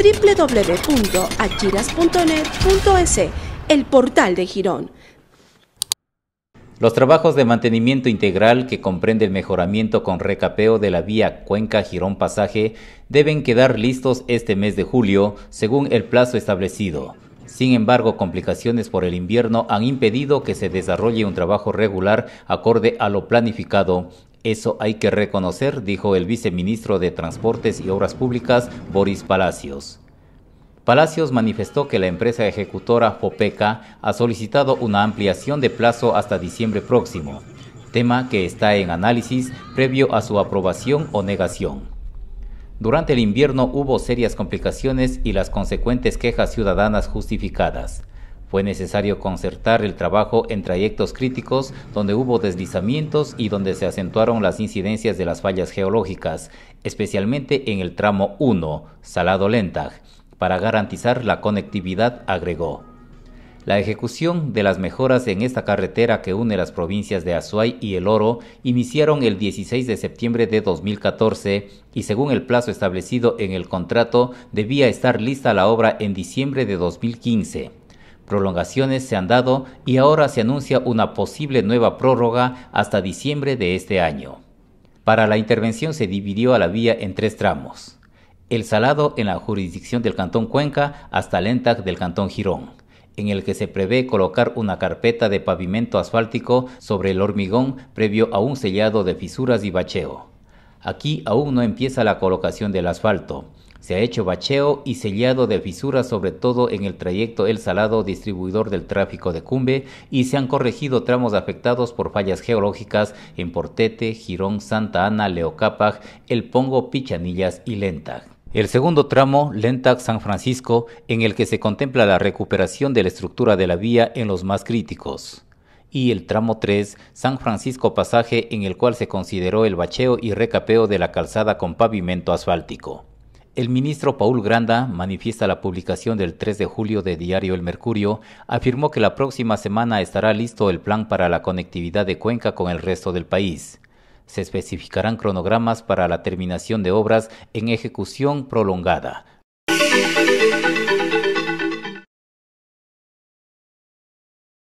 www.achiras.net.es, el portal de Girón. Los trabajos de mantenimiento integral que comprende el mejoramiento con recapeo de la vía Cuenca-Girón Pasaje deben quedar listos este mes de julio, según el plazo establecido. Sin embargo, complicaciones por el invierno han impedido que se desarrolle un trabajo regular acorde a lo planificado eso hay que reconocer, dijo el viceministro de Transportes y Obras Públicas, Boris Palacios. Palacios manifestó que la empresa ejecutora Fopeca ha solicitado una ampliación de plazo hasta diciembre próximo, tema que está en análisis previo a su aprobación o negación. Durante el invierno hubo serias complicaciones y las consecuentes quejas ciudadanas justificadas. Fue necesario concertar el trabajo en trayectos críticos donde hubo deslizamientos y donde se acentuaron las incidencias de las fallas geológicas, especialmente en el tramo 1, salado lentag para garantizar la conectividad, agregó. La ejecución de las mejoras en esta carretera que une las provincias de Azuay y El Oro iniciaron el 16 de septiembre de 2014 y según el plazo establecido en el contrato debía estar lista la obra en diciembre de 2015. Prolongaciones se han dado y ahora se anuncia una posible nueva prórroga hasta diciembre de este año. Para la intervención se dividió a la vía en tres tramos. El Salado en la jurisdicción del Cantón Cuenca hasta Lentac del Cantón Girón, en el que se prevé colocar una carpeta de pavimento asfáltico sobre el hormigón previo a un sellado de fisuras y bacheo. Aquí aún no empieza la colocación del asfalto, se ha hecho bacheo y sellado de fisuras, sobre todo en el trayecto El Salado, distribuidor del tráfico de Cumbe, y se han corregido tramos afectados por fallas geológicas en Portete, Girón, Santa Ana, Leocapag, El Pongo, Pichanillas y Lentag. El segundo tramo, lentag San Francisco, en el que se contempla la recuperación de la estructura de la vía en los más críticos. Y el tramo 3, San Francisco Pasaje, en el cual se consideró el bacheo y recapeo de la calzada con pavimento asfáltico. El ministro Paul Granda manifiesta la publicación del 3 de julio de Diario El Mercurio, afirmó que la próxima semana estará listo el plan para la conectividad de Cuenca con el resto del país. Se especificarán cronogramas para la terminación de obras en ejecución prolongada,